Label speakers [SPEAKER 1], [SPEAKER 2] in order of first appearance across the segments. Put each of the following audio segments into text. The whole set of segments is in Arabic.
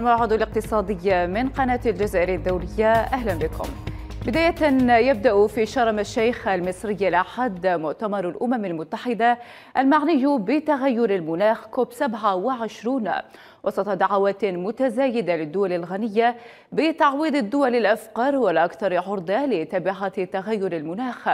[SPEAKER 1] الموعد الاقتصادي من قناة الجزائر الدولية أهلا بكم بداية يبدأ في شرم الشيخ المصري الأحد مؤتمر الأمم المتحدة المعني بتغير المناخ كوب 27 وسط دعوات متزايدة للدول الغنية بتعويض الدول الأفقر والأكثر عرضة لتبعات تغير المناخ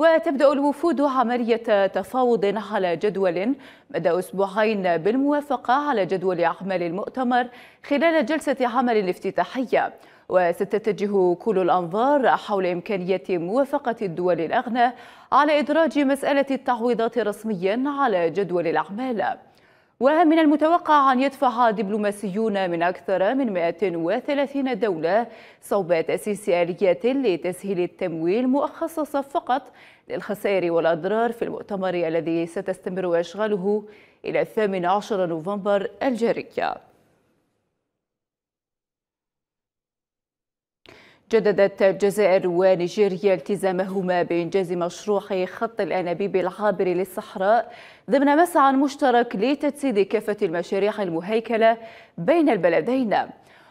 [SPEAKER 1] وتبدأ الوفود عملية تفاوض على جدول مدى أسبوعين بالموافقة على جدول أعمال المؤتمر خلال جلسة عمل الافتتاحية وستتجه كل الأنظار حول إمكانية موافقة الدول الأغنى على إدراج مسألة التعويضات رسميا على جدول الأعمال ومن المتوقع أن يدفع دبلوماسيون من أكثر من 130 دولة صوب تأسيس آليات لتسهيل التمويل مخصصة فقط للخسائر والأضرار في المؤتمر الذي ستستمر إشغاله إلى 18 نوفمبر الجاري. جددت الجزائر ونيجيريا التزامهما بإنجاز مشروع خط الأنابيب العابر للصحراء ضمن مسعى مشترك لتجسيد كافة المشاريع المهيكلة بين البلدين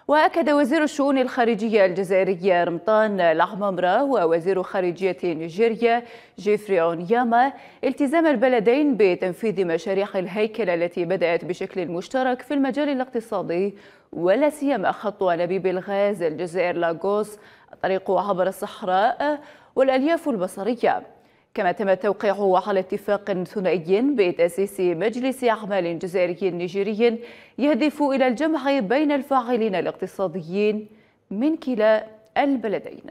[SPEAKER 1] وأكد وزير الشؤون الخارجية الجزائرية رمطان العمامرة ووزير خارجية نيجيريا جيفري أونياما التزام البلدين بتنفيذ مشاريع الهيكل التي بدأت بشكل مشترك في المجال الاقتصادي ولا سيما خط أنابيب الغاز الجزائر لاغوس الطريق عبر الصحراء والألياف البصرية كما تم التوقيع على اتفاق ثنائي بتأسيس مجلس أعمال جزائري نيجيري يهدف إلى الجمع بين الفاعلين الاقتصاديين من كلا البلدين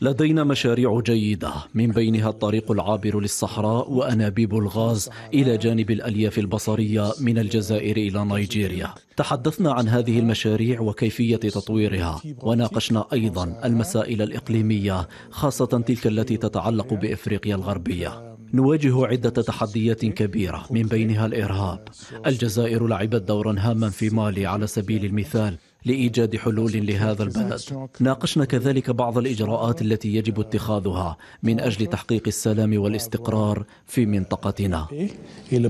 [SPEAKER 2] لدينا مشاريع جيدة من بينها الطريق العابر للصحراء وأنابيب الغاز إلى جانب الألياف البصرية من الجزائر إلى نيجيريا تحدثنا عن هذه المشاريع وكيفية تطويرها وناقشنا أيضا المسائل الإقليمية خاصة تلك التي تتعلق بإفريقيا الغربية نواجه عدة تحديات كبيرة من بينها الإرهاب الجزائر لعبت دورا هاما في مالي على سبيل المثال لإيجاد حلول لهذا البلد ناقشنا كذلك بعض الإجراءات التي يجب اتخاذها من أجل تحقيق السلام والاستقرار في منطقتنا euh,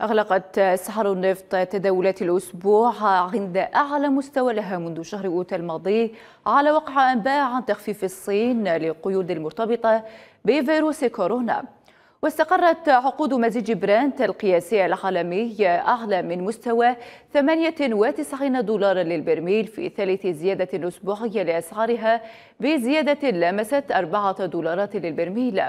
[SPEAKER 1] أغلقت سحر النفط تداولات الأسبوع عند أعلى مستوى لها منذ شهر أوت الماضي على وقع أنباء عن تخفيف الصين للقيود المرتبطة بفيروس كورونا واستقرت عقود مزيج برانت القياسي العالمي أعلى من مستوى 98 دولارا للبرميل في ثالث زيادة أسبوعية لأسعارها بزيادة لامست 4 دولارات للبرميل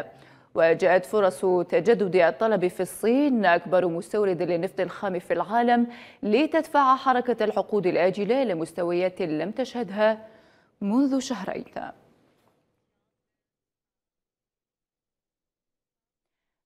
[SPEAKER 1] وجاءت فرص تجدد الطلب في الصين أكبر مستورد للنفط الخام في العالم لتدفع حركة العقود الآجلة لمستويات لم تشهدها منذ شهرين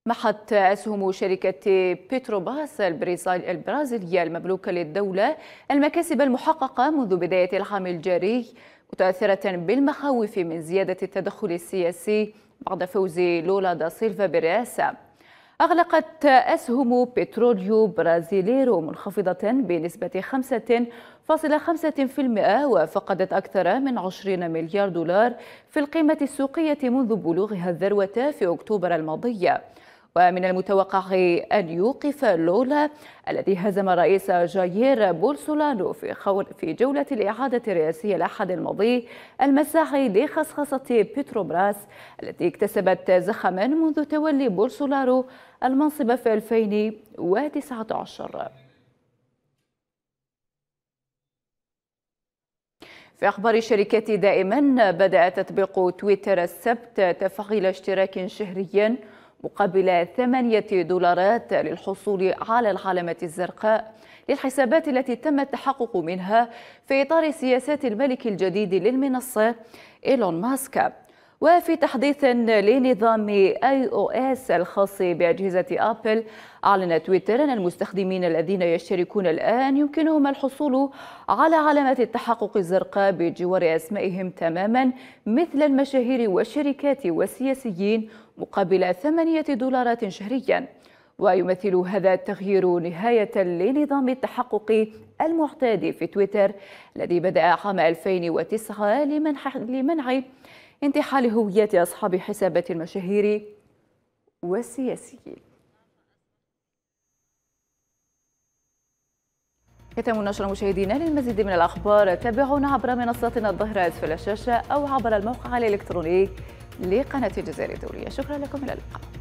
[SPEAKER 1] محت أسهم شركة بتروباس البرازيلية المملوكة للدولة المكاسب المحققة منذ بداية العام الجاري متأثرة بالمخاوف من زيادة التدخل السياسي بعد فوز لولا دا سيلفا بالرئاسة أغلقت أسهم بتروليو برازيليرو منخفضة بنسبة 5.5% وفقدت أكثر من 20 مليار دولار في القيمة السوقية منذ بلوغها الذروة في أكتوبر الماضية ومن المتوقع أن يوقف لولا الذي هزم رئيس جايير بولسولانو في, في جولة الإعادة الرئاسية الأحد الماضي المساعي لخصخصة بتروبراس التي اكتسبت زخما منذ تولي بولسولارو المنصب في 2019 في أخبار الشركات دائما بدأ تطبيق تويتر السبت تفعيل اشتراك شهريا مقابل ثمانية دولارات للحصول على العلامة الزرقاء للحسابات التي تم التحقق منها في إطار سياسات الملك الجديد للمنصة إيلون ماسك وفي تحديث لنظام اي او اس الخاص باجهزه ابل اعلن تويتر ان المستخدمين الذين يشتركون الان يمكنهم الحصول على علامه التحقق الزرقاء بجوار اسمائهم تماما مثل المشاهير والشركات والسياسيين مقابل ثمانية دولارات شهريا ويمثل هذا التغيير نهاية لنظام التحقق المعتاد في تويتر الذي بدأ عام 2009 لمنح, لمنع انتحال هوية أصحاب حسابات المشاهير والسياسيين يتم نشر مشاهدينا للمزيد من الأخبار تابعونا عبر منصاتنا الظاهرة أسفل الشاشة أو عبر الموقع الإلكتروني لقناة الجزائر الدولية شكرا لكم إلى اللقاء